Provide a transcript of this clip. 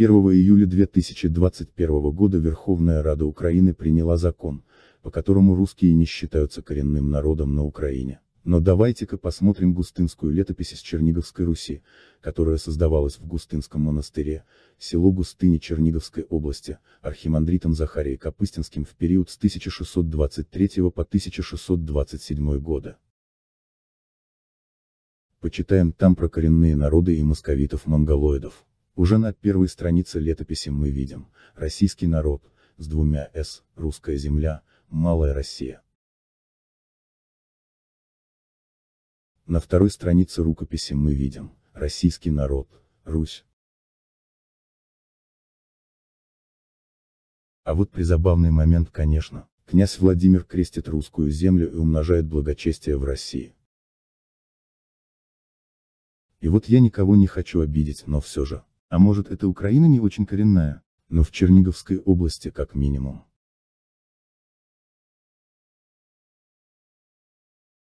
1 июля 2021 года Верховная Рада Украины приняла закон, по которому русские не считаются коренным народом на Украине. Но давайте-ка посмотрим густынскую летопись из Черниговской Руси, которая создавалась в Густынском монастыре, село Густыни Черниговской области, архимандритом Захарией Копыстинским в период с 1623 по 1627 года. Почитаем там про коренные народы и московитов-монголоидов. Уже на первой странице летописи мы видим, российский народ, с двумя «с», русская земля, малая Россия. На второй странице рукописи мы видим, российский народ, Русь. А вот призабавный момент, конечно, князь Владимир крестит русскую землю и умножает благочестие в России. И вот я никого не хочу обидеть, но все же, а может это Украина не очень коренная? Но в Черниговской области как минимум.